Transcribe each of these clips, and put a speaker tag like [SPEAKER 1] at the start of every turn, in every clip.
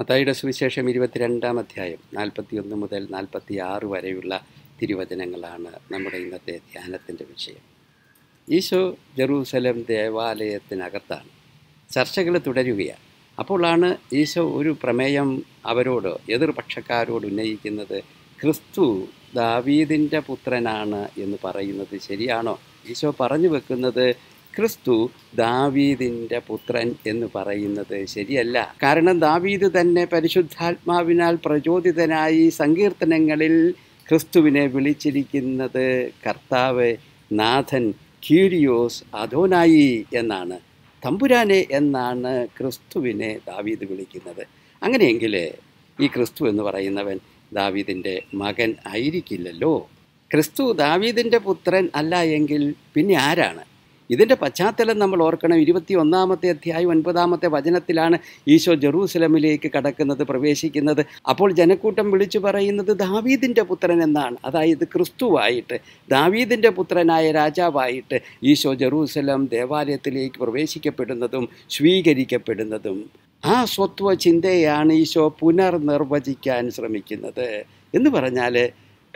[SPEAKER 1] മത്തായിയുടെ സുവിശേഷം ഇരുപത്തിരണ്ടാം അധ്യായം നാൽപ്പത്തിയൊന്ന് മുതൽ നാൽപ്പത്തി ആറ് വരെയുള്ള തിരുവചനങ്ങളാണ് നമ്മുടെ ഇന്നത്തെ ധ്യാനത്തിൻ്റെ വിഷയം ഈശോ ജെറൂസലം ദേവാലയത്തിനകത്താണ് ചർച്ചകൾ തുടരുകയാണ് അപ്പോഴാണ് ഈശോ ഒരു പ്രമേയം അവരോട് എതിർപക്ഷക്കാരോട് ഉന്നയിക്കുന്നത് ക്രിസ്തു ദാവീദിൻ്റെ പുത്രനാണ് എന്ന് പറയുന്നത് ശരിയാണോ ഈശോ പറഞ്ഞു വെക്കുന്നത് ക്രിസ്തു ദാവീദിൻ്റെ പുത്രൻ എന്ന് പറയുന്നത് ശരിയല്ല കാരണം ദാവീദ് തന്നെ പരിശുദ്ധാത്മാവിനാൽ പ്രചോദിതനായി സങ്കീർത്തനങ്ങളിൽ ക്രിസ്തുവിനെ വിളിച്ചിരിക്കുന്നത് കർത്താവ് നാഥൻ ക്യൂരിയോസ് അധോനായി എന്നാണ് തമ്പുരാനെ എന്നാണ് ക്രിസ്തുവിനെ ദാവീദ് വിളിക്കുന്നത് അങ്ങനെയെങ്കിൽ ഈ ക്രിസ്തു എന്ന് പറയുന്നവൻ ദാവീദിൻ്റെ മകൻ ആയിരിക്കില്ലല്ലോ ക്രിസ്തു ദാവീദിൻ്റെ പുത്രൻ അല്ല എങ്കിൽ പിന്നെ ആരാണ് ഇതിൻ്റെ പശ്ചാത്തലം നമ്മൾ ഓർക്കണം ഇരുപത്തി ഒന്നാമത്തെ അധ്യായം ഒൻപതാമത്തെ വചനത്തിലാണ് ഈശോ ജെറൂസലമിലേക്ക് കടക്കുന്നത് പ്രവേശിക്കുന്നത് അപ്പോൾ ജനക്കൂട്ടം വിളിച്ചു പറയുന്നത് ദാവീദിൻ്റെ പുത്രൻ എന്നാണ് അതായത് ക്രിസ്തുവായിട്ട് ദാവീദിൻ്റെ പുത്രനായ രാജാവായിട്ട് ഈശോ ജെറൂസലം ദേവാലയത്തിലേക്ക് പ്രവേശിക്കപ്പെടുന്നതും സ്വീകരിക്കപ്പെടുന്നതും ആ സ്വത്വ ചിന്തയാണ് ഈശോ പുനർനിർവചിക്കാൻ ശ്രമിക്കുന്നത് എന്ന് പറഞ്ഞാൽ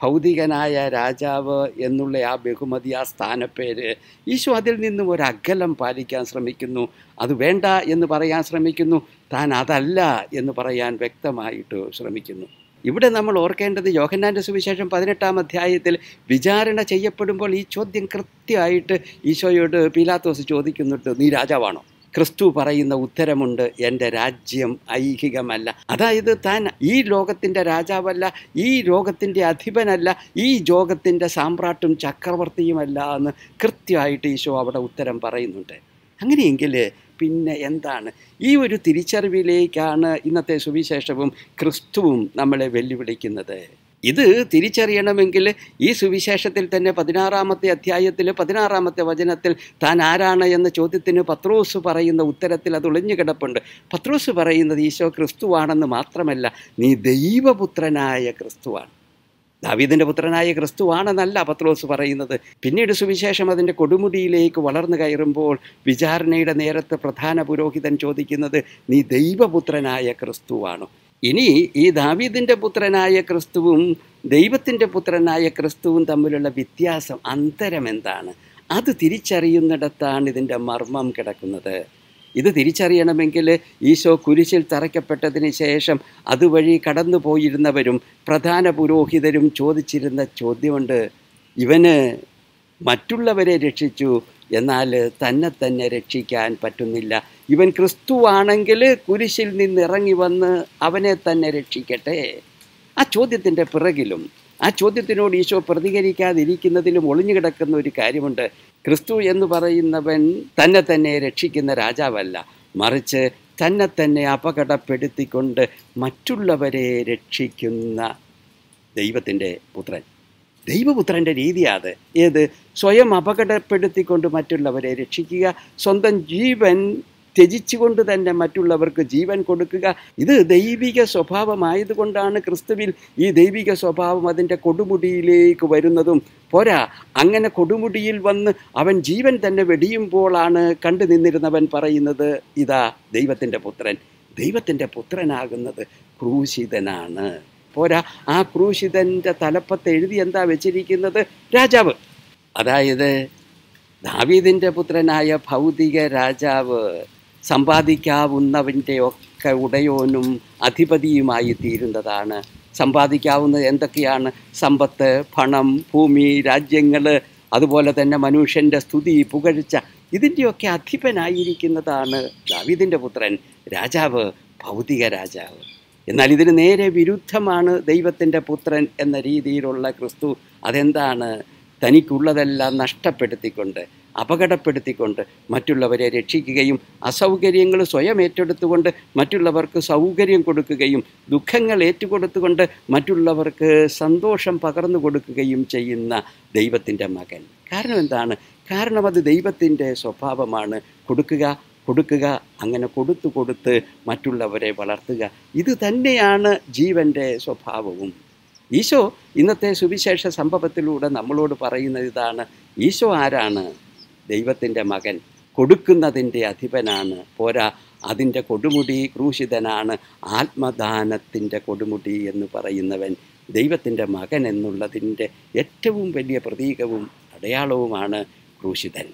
[SPEAKER 1] ഭൗതികനായ രാജാവ് എന്നുള്ള ആ ബഹുമതി ആ സ്ഥാനപ്പേര് ഈശോ അതിൽ നിന്നും ഒരു അകലം പാലിക്കാൻ ശ്രമിക്കുന്നു അത് വേണ്ട എന്ന് പറയാൻ ശ്രമിക്കുന്നു താൻ അതല്ല എന്ന് പറയാൻ വ്യക്തമായിട്ട് ശ്രമിക്കുന്നു ഇവിടെ നമ്മൾ ഓർക്കേണ്ടത് യോഹന്നാൻ്റെ സുവിശേഷം പതിനെട്ടാം അധ്യായത്തിൽ വിചാരണ ചെയ്യപ്പെടുമ്പോൾ ഈ ചോദ്യം കൃത്യമായിട്ട് ഈശോയോട് പീലാത്തോസ് ചോദിക്കുന്നുണ്ട് നീ രാജാവാണോ ക്രിസ്തു പറയുന്ന ഉത്തരമുണ്ട് എൻ്റെ രാജ്യം ഐഹികമല്ല അതായത് താൻ ഈ ലോകത്തിൻ്റെ രാജാവല്ല ഈ ലോകത്തിൻ്റെ അധിപനല്ല ഈ ലോകത്തിൻ്റെ സാമ്രാട്ടും ചക്രവർത്തിയുമല്ല എന്ന് കൃത്യമായിട്ട് ഈശോ അവിടെ ഉത്തരം പറയുന്നുണ്ട് അങ്ങനെയെങ്കിൽ പിന്നെ എന്താണ് ഈ ഒരു തിരിച്ചറിവിലേക്കാണ് ഇന്നത്തെ സുവിശേഷവും ക്രിസ്തുവും നമ്മളെ വെല്ലുവിളിക്കുന്നത് ഇത് തിരിച്ചറിയണമെങ്കിൽ ഈ സുവിശേഷത്തിൽ തന്നെ പതിനാറാമത്തെ അധ്യായത്തിൽ പതിനാറാമത്തെ വചനത്തിൽ താൻ ആരാണ് എന്ന ചോദ്യത്തിന് പത്രോസ് പറയുന്ന ഉത്തരത്തിൽ അത് ഒളിഞ്ഞു കിടപ്പുണ്ട് പത്രോസ് പറയുന്നത് ഈശോ ക്രിസ്തുവാണെന്ന് മാത്രമല്ല നീ ദൈവപുത്രനായ ക്രിസ്തുവാണ് ദാവീദിൻ്റെ പുത്രനായ ക്രിസ്തുവാണെന്നല്ല പത്രോസ് പറയുന്നത് പിന്നീട് സുവിശേഷം അതിൻ്റെ കൊടുമുടിയിലേക്ക് വളർന്നു കയറുമ്പോൾ വിചാരണയുടെ നേരത്തെ പ്രധാന പുരോഹിതൻ ചോദിക്കുന്നത് നീ ദൈവപുത്രനായ ക്രിസ്തുവാണോ ഇനി ഈ ദാവീദിൻ്റെ പുത്രനായ ക്രിസ്തുവും ദൈവത്തിൻ്റെ പുത്രനായ ക്രിസ്തുവും തമ്മിലുള്ള വ്യത്യാസം അന്തരം എന്താണ് അത് തിരിച്ചറിയുന്നിടത്താണ് ഇതിൻ്റെ മർമ്മം കിടക്കുന്നത് ഇത് തിരിച്ചറിയണമെങ്കിൽ ഈശോ കുരിശിൽ തറയ്ക്കപ്പെട്ടതിന് ശേഷം അതുവഴി കടന്നു പോയിരുന്നവരും പ്രധാന പുരോഹിതരും ചോദിച്ചിരുന്ന ചോദ്യമുണ്ട് ഇവന് മറ്റുള്ളവരെ രക്ഷിച്ചു എന്നാൽ തന്നെ തന്നെ രക്ഷിക്കാൻ പറ്റുന്നില്ല ഇവൻ ക്രിസ്തുവാണെങ്കിൽ കുരിശിൽ നിന്ന് ഇറങ്ങി വന്ന് അവനെ തന്നെ രക്ഷിക്കട്ടെ ആ ചോദ്യത്തിൻ്റെ പിറകിലും ആ ചോദ്യത്തിനോട് ഈശോ പ്രതികരിക്കാതിരിക്കുന്നതിലും ഒളിഞ്ഞു കിടക്കുന്ന ഒരു കാര്യമുണ്ട് ക്രിസ്തു എന്ന് പറയുന്നവൻ തന്നെ തന്നെ രക്ഷിക്കുന്ന രാജാവല്ല മറിച്ച് തന്നെ തന്നെ അപകടപ്പെടുത്തിക്കൊണ്ട് മറ്റുള്ളവരെ രക്ഷിക്കുന്ന ദൈവത്തിൻ്റെ പുത്രൻ ദൈവപുത്രൻ്റെ രീതിയാത് ഏത് സ്വയം അപകടപ്പെടുത്തിക്കൊണ്ട് മറ്റുള്ളവരെ രക്ഷിക്കുക സ്വന്തം ജീവൻ ത്യജിച്ചുകൊണ്ട് തന്നെ മറ്റുള്ളവർക്ക് ജീവൻ കൊടുക്കുക ഇത് ദൈവിക സ്വഭാവമായതുകൊണ്ടാണ് ക്രിസ്തുവിൽ ഈ ദൈവിക സ്വഭാവം അതിൻ്റെ കൊടുമുടിയിലേക്ക് വരുന്നതും പോരാ അങ്ങനെ കൊടുമുടിയിൽ വന്ന് അവൻ ജീവൻ തന്നെ വെടിയുമ്പോളാണ് കണ്ടു നിന്നിരുന്നവൻ പറയുന്നത് ഇതാ ദൈവത്തിൻ്റെ പുത്രൻ ദൈവത്തിൻ്റെ പുത്രനാകുന്നത് ക്രൂശിതനാണ് പോരാ ആ ക്രൂശിതൻ്റെ തലപ്പത്ത് എഴുതി എന്താ വെച്ചിരിക്കുന്നത് രാജാവ് അതായത് ദാവീദിൻ്റെ പുത്രനായ ഭൗതിക രാജാവ് സമ്പാദിക്കാവുന്നവൻ്റെ ഒക്കെ ഉടയോനും അധിപതിയുമായി തീരുന്നതാണ് സമ്പാദിക്കാവുന്നത് എന്തൊക്കെയാണ് സമ്പത്ത് പണം ഭൂമി രാജ്യങ്ങൾ അതുപോലെ തന്നെ മനുഷ്യൻ്റെ സ്തുതി പുകഴ്ച ഇതിൻ്റെയൊക്കെ അധിപനായിരിക്കുന്നതാണ് ദാവീദിൻ്റെ പുത്രൻ രാജാവ് ഭൗതിക രാജാവ് എന്നാൽ ഇതിന് നേരെ വിരുദ്ധമാണ് ദൈവത്തിൻ്റെ പുത്രൻ എന്ന രീതിയിലുള്ള ക്രിസ്തു അതെന്താണ് തനിക്കുള്ളതെല്ലാം നഷ്ടപ്പെടുത്തിക്കൊണ്ട് അപകടപ്പെടുത്തിക്കൊണ്ട് മറ്റുള്ളവരെ രക്ഷിക്കുകയും അസൗകര്യങ്ങൾ സ്വയം ഏറ്റെടുത്തുകൊണ്ട് മറ്റുള്ളവർക്ക് സൗകര്യം കൊടുക്കുകയും ദുഃഖങ്ങൾ ഏറ്റുകൊടുത്തുകൊണ്ട് മറ്റുള്ളവർക്ക് സന്തോഷം പകർന്നു കൊടുക്കുകയും ചെയ്യുന്ന ദൈവത്തിൻ്റെ മകൻ കാരണം എന്താണ് കാരണം അത് ദൈവത്തിൻ്റെ സ്വഭാവമാണ് കൊടുക്കുക കൊടുക്കുക അങ്ങനെ കൊടുത്തു കൊടുത്ത് മറ്റുള്ളവരെ വളർത്തുക ഇത് തന്നെയാണ് ജീവൻ്റെ സ്വഭാവവും ഈശോ ഇന്നത്തെ സുവിശേഷ സംഭവത്തിലൂടെ നമ്മളോട് പറയുന്നത് ഇതാണ് ഈശോ ആരാണ് ദൈവത്തിൻ്റെ മകൻ കൊടുക്കുന്നതിൻ്റെ അധിപനാണ് പോരാ അതിൻ്റെ കൊടുമുടി ക്രൂശിതനാണ് ആത്മദാനത്തിൻ്റെ കൊടുമുടി എന്ന് പറയുന്നവൻ ദൈവത്തിൻ്റെ മകൻ എന്നുള്ളതിൻ്റെ ഏറ്റവും വലിയ പ്രതീകവും അടയാളവുമാണ് ക്രൂശിതൻ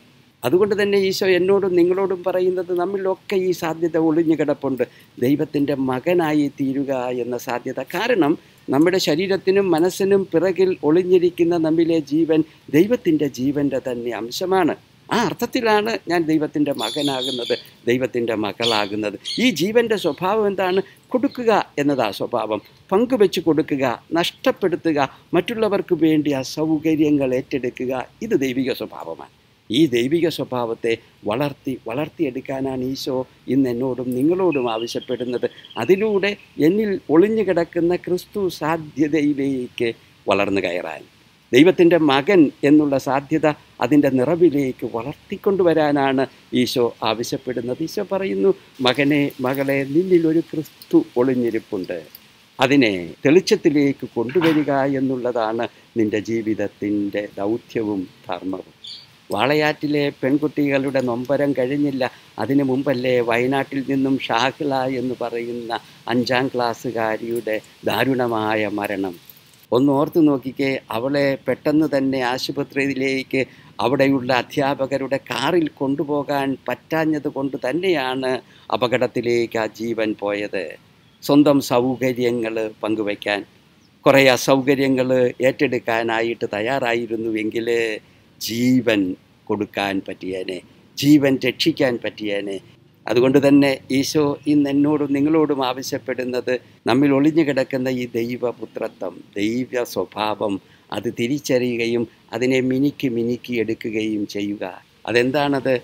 [SPEAKER 1] അതുകൊണ്ട് തന്നെ ഈശോ എന്നോടും നിങ്ങളോടും പറയുന്നത് നമ്മളിലൊക്കെ ഈ സാധ്യത ഒളിഞ്ഞുകിടപ്പുണ്ട് ദൈവത്തിൻ്റെ മകനായി തീരുക എന്ന സാധ്യത കാരണം നമ്മുടെ ശരീരത്തിനും മനസ്സിനും പിറകിൽ ഒളിഞ്ഞിരിക്കുന്ന നമ്മിലെ ജീവൻ ദൈവത്തിൻ്റെ ജീവൻ്റെ തന്നെ അംശമാണ് ആ അർത്ഥത്തിലാണ് ഞാൻ ദൈവത്തിൻ്റെ മകനാകുന്നത് ദൈവത്തിൻ്റെ മകളാകുന്നത് ഈ ജീവൻ്റെ സ്വഭാവം എന്താണ് കൊടുക്കുക എന്നതാ സ്വഭാവം പങ്കുവെച്ച് കൊടുക്കുക നഷ്ടപ്പെടുത്തുക മറ്റുള്ളവർക്ക് വേണ്ടി അസൗകര്യങ്ങൾ ഏറ്റെടുക്കുക ഇത് ദൈവിക സ്വഭാവമാണ് ഈ ദൈവിക സ്വഭാവത്തെ വളർത്തി വളർത്തിയെടുക്കാനാണ് ഈശോ ഇന്ന് എന്നോടും നിങ്ങളോടും ആവശ്യപ്പെടുന്നത് അതിലൂടെ എന്നിൽ ഒളിഞ്ഞു കിടക്കുന്ന ക്രിസ്തു സാധ്യതയിലേക്ക് വളർന്നു കയറാൻ ദൈവത്തിൻ്റെ മകൻ എന്നുള്ള സാധ്യത അതിൻ്റെ നിറവിലേക്ക് വളർത്തിക്കൊണ്ടുവരാനാണ് ഈശോ ആവശ്യപ്പെടുന്നത് ഈശോ പറയുന്നു മകനെ മകളെ നിന്നിൽ ഒരു ക്രിസ്തു ഒളിഞ്ഞിരിപ്പുണ്ട് അതിനെ തെളിച്ചത്തിലേക്ക് കൊണ്ടുവരിക എന്നുള്ളതാണ് നിൻ്റെ ജീവിതത്തിൻ്റെ ദൗത്യവും ധർമ്മവും വാളയാറ്റിലെ പെൺകുട്ടികളുടെ നൊമ്പരം കഴിഞ്ഞില്ല അതിനു മുമ്പല്ലേ വയനാട്ടിൽ നിന്നും ഷാഹ്ല എന്ന് പറയുന്ന അഞ്ചാം ക്ലാസ്സുകാരിയുടെ ദാരുണമായ മരണം ഒന്ന് ഓർത്തു നോക്കിക്കേ അവളെ പെട്ടെന്ന് തന്നെ ആശുപത്രിയിലേക്ക് അവിടെയുള്ള അധ്യാപകരുടെ കാറിൽ കൊണ്ടുപോകാൻ പറ്റാഞ്ഞത് കൊണ്ട് തന്നെയാണ് അപകടത്തിലേക്ക് ആ ജീവൻ പോയത് സ്വന്തം സൗകര്യങ്ങൾ പങ്കുവയ്ക്കാൻ കുറേ അസൗകര്യങ്ങൾ ഏറ്റെടുക്കാനായിട്ട് തയ്യാറായിരുന്നുവെങ്കിൽ ജീവൻ കൊടുക്കാൻ പറ്റിയേനെ ജീവൻ രക്ഷിക്കാൻ പറ്റിയേനെ അതുകൊണ്ട് തന്നെ ഈശോ ഇന്ന് എന്നോടും നിങ്ങളോടും ആവശ്യപ്പെടുന്നത് നമ്മിൽ ഒളിഞ്ഞു കിടക്കുന്ന ഈ ദൈവപുത്രത്വം ദൈവ സ്വഭാവം അത് തിരിച്ചറിയുകയും അതിനെ മിനുക്കി മിനുക്കി എടുക്കുകയും ചെയ്യുക അതെന്താണത്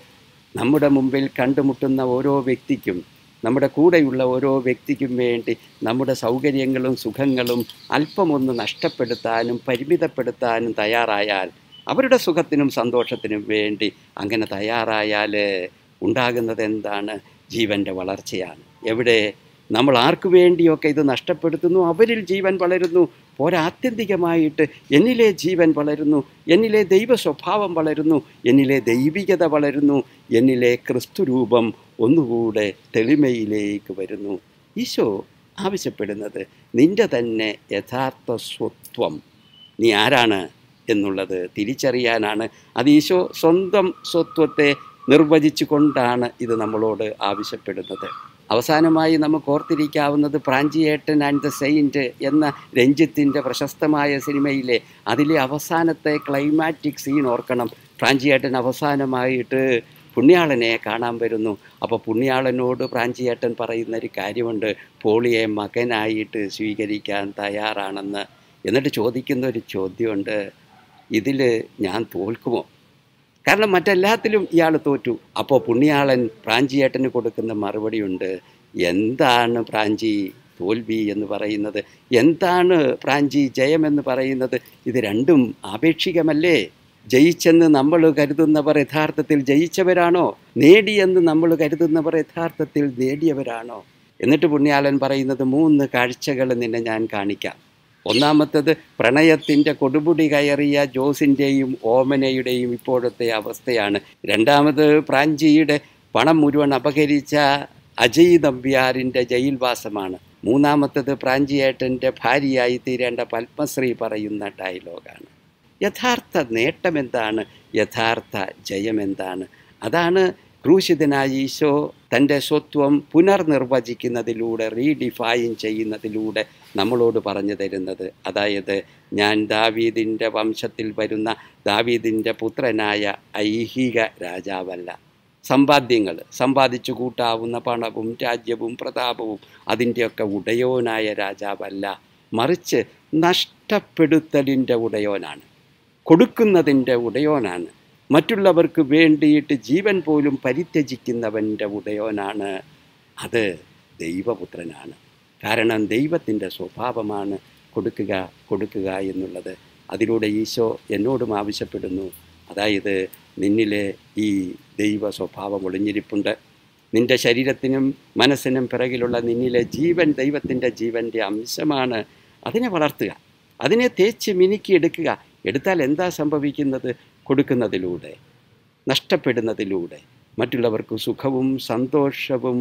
[SPEAKER 1] നമ്മുടെ മുമ്പിൽ കണ്ടുമുട്ടുന്ന ഓരോ വ്യക്തിക്കും നമ്മുടെ കൂടെയുള്ള ഓരോ വ്യക്തിക്കും വേണ്ടി നമ്മുടെ സൗകര്യങ്ങളും സുഖങ്ങളും അല്പമൊന്ന് നഷ്ടപ്പെടുത്താനും പരിമിതപ്പെടുത്താനും തയ്യാറായാൽ അവരുടെ സുഖത്തിനും സന്തോഷത്തിനും വേണ്ടി അങ്ങനെ തയ്യാറായാൽ ഉണ്ടാകുന്നത് എന്താണ് ജീവൻ്റെ വളർച്ചയാണ് എവിടെ നമ്മൾ ആർക്കു വേണ്ടിയൊക്കെ ഇത് നഷ്ടപ്പെടുത്തുന്നു അവരിൽ ജീവൻ വളരുന്നു പോരാ ആത്യന്തികമായിട്ട് എന്നിലെ ജീവൻ വളരുന്നു എന്നിലെ ദൈവ സ്വഭാവം വളരുന്നു എന്നിലെ ദൈവികത വളരുന്നു എന്നിലെ ക്രിസ്തുരൂപം ഒന്നുകൂടെ തെളിമയിലേക്ക് വരുന്നു ഈശോ ആവശ്യപ്പെടുന്നത് നിൻ്റെ തന്നെ യഥാർത്ഥ സ്വത്വം നീ ആരാണ് എന്നുള്ളത് തിരിച്ചറിയാനാണ് അത് ഈശോ സ്വന്തം സ്വത്വത്തെ നിർവചിച്ചുകൊണ്ടാണ് ഇത് നമ്മളോട് ആവശ്യപ്പെടുന്നത് അവസാനമായി നമുക്ക് ഓർത്തിരിക്കാവുന്നത് പ്രാഞ്ചിയേട്ടൻ ആൻഡ് ദ സെയിൻറ്റ് എന്ന രഞ്ജിത്തിൻ്റെ പ്രശസ്തമായ സിനിമയിലെ അതിലെ അവസാനത്തെ ക്ലൈമാറ്റിക് സീൻ ഓർക്കണം പ്രാഞ്ചിയേട്ടൻ അവസാനമായിട്ട് പുണ്യാളനെ കാണാൻ വരുന്നു അപ്പോൾ പുണ്യാളനോട് പ്രാഞ്ചിയേട്ടൻ പറയുന്ന ഒരു കാര്യമുണ്ട് പോളിയെ മകനായിട്ട് സ്വീകരിക്കാൻ തയ്യാറാണെന്ന് എന്നിട്ട് ചോദിക്കുന്ന ഒരു ചോദ്യമുണ്ട് ഇതിൽ ഞാൻ തോൽക്കുമോ കാരണം മറ്റെല്ലാത്തിലും ഇയാൾ തോറ്റു അപ്പോൾ പുണ്യാളൻ പ്രാഞ്ചിയേട്ടന് കൊടുക്കുന്ന മറുപടിയുണ്ട് എന്താണ് പ്രാഞ്ചി തോൽവി എന്ന് പറയുന്നത് എന്താണ് പ്രാഞ്ചി ജയമെന്ന് പറയുന്നത് ഇത് രണ്ടും ആപേക്ഷികമല്ലേ ജയിച്ചെന്ന് നമ്മൾ കരുതുന്നവർ യഥാർത്ഥത്തിൽ ജയിച്ചവരാണോ നേടിയെന്ന് നമ്മൾ കരുതുന്നവർ യഥാർത്ഥത്തിൽ നേടിയവരാണോ എന്നിട്ട് പുണ്യാലൻ പറയുന്നത് മൂന്ന് കാഴ്ചകൾ നിന്നെ ഞാൻ കാണിക്കാം ഒന്നാമത്തത് പ്രണയത്തിൻ്റെ കൊടുമുടി കയറിയ ജോസിൻ്റെയും ഓമനയുടെയും ഇപ്പോഴത്തെ അവസ്ഥയാണ് രണ്ടാമത് പ്രാഞ്ചിയുടെ പണം മുഴുവൻ അപഹരിച്ച അജയ് നമ്പ്യാറിൻ്റെ ജയിൽവാസമാണ് മൂന്നാമത്തത് പ്രാഞ്ചിയേട്ടൻ്റെ ഭാര്യയായി തീരേണ്ട പത്മശ്രീ പറയുന്ന ഡയലോഗാണ് യഥാർത്ഥ നേട്ടമെന്താണ് യഥാർത്ഥ ജയമെന്താണ് അതാണ് ക്രൂശിതനായ ഈശോ തൻ്റെ സ്വത്വം പുനർനിർവചിക്കുന്നതിലൂടെ റീഡിഫൈൻ ചെയ്യുന്നതിലൂടെ നമ്മളോട് പറഞ്ഞു തരുന്നത് അതായത് ഞാൻ ദാവീദിൻ്റെ വംശത്തിൽ വരുന്ന ദാവീദിൻ്റെ പുത്രനായ ഐഹിക രാജാവല്ല സമ്പാദ്യങ്ങൾ സമ്പാദിച്ചു കൂട്ടാവുന്ന പണവും രാജ്യവും പ്രതാപവും അതിൻ്റെയൊക്കെ ഉടയോനായ രാജാവല്ല മറിച്ച് നഷ്ടപ്പെടുത്തലിൻ്റെ ഉടയോനാണ് കൊടുക്കുന്നതിൻ്റെ ഉടയോനാണ് മറ്റുള്ളവർക്ക് വേണ്ടിയിട്ട് ജീവൻ പോലും പരിത്യജിക്കുന്നവൻ്റെ ഉദയവനാണ് അത് ദൈവപുത്രനാണ് കാരണം ദൈവത്തിൻ്റെ സ്വഭാവമാണ് കൊടുക്കുക കൊടുക്കുക എന്നുള്ളത് അതിലൂടെ ഈശോ എന്നോടും ആവശ്യപ്പെടുന്നു അതായത് നിന്നിലെ ഈ ദൈവ സ്വഭാവം ഒളിഞ്ഞിരിപ്പുണ്ട് നിൻ്റെ ശരീരത്തിനും മനസ്സിനും പിറകിലുള്ള നിന്നിലെ ജീവൻ ദൈവത്തിൻ്റെ ജീവൻ്റെ അംശമാണ് അതിനെ വളർത്തുക അതിനെ തേച്ച് മിനുക്കിയെടുക്കുക എടുത്താൽ എന്താ സംഭവിക്കുന്നത് കൊടുക്കുന്നതിലൂടെ നഷ്ടപ്പെടുന്നതിലൂടെ മറ്റുള്ളവർക്ക് സുഖവും സന്തോഷവും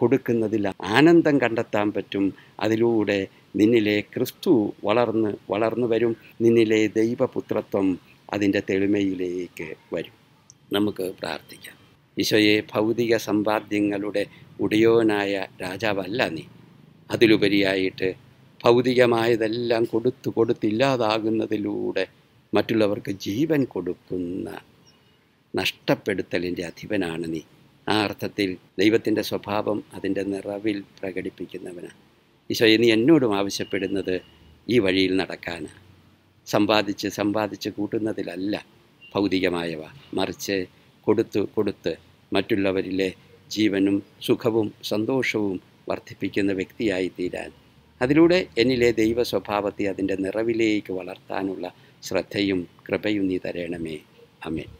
[SPEAKER 1] കൊടുക്കുന്നതിൽ ആനന്ദം കണ്ടെത്താൻ പറ്റും അതിലൂടെ നിന്നിലെ ക്രിസ്തു വളർന്ന് വളർന്നു വരും നിന്നിലെ ദൈവപുത്രത്വം അതിൻ്റെ തെളിമയിലേക്ക് വരും നമുക്ക് പ്രാർത്ഥിക്കാം ഈശോയെ ഭൗതിക സമ്പാദ്യങ്ങളുടെ ഉടയോനായ രാജാവല്ല നീ അതിലുപരിയായിട്ട് ഭൗതികമായതെല്ലാം കൊടുത്തു കൊടുത്തില്ലാതാകുന്നതിലൂടെ മറ്റുള്ളവർക്ക് ജീവൻ കൊടുക്കുന്ന നഷ്ടപ്പെടുത്തലിൻ്റെ അധിപനാണ് നീ ആ അർത്ഥത്തിൽ ദൈവത്തിൻ്റെ സ്വഭാവം അതിൻ്റെ നിറവിൽ പ്രകടിപ്പിക്കുന്നവനാണ് ഈശോ നീ എന്നോടും ആവശ്യപ്പെടുന്നത് ഈ വഴിയിൽ നടക്കാനാണ് സമ്പാദിച്ച് സമ്പാദിച്ച് കൂട്ടുന്നതിലല്ല ഭൗതികമായവ മറിച്ച് കൊടുത്ത് കൊടുത്ത് മറ്റുള്ളവരിലെ ജീവനും സുഖവും സന്തോഷവും വർദ്ധിപ്പിക്കുന്ന വ്യക്തിയായി തീരാൻ അതിലൂടെ എന്നിലെ ദൈവ സ്വഭാവത്തെ അതിൻ്റെ നിറവിലേക്ക് വളർത്താനുള്ള ശ്രദ്ധയും കൃപയും നീ തരേണമേ അമേ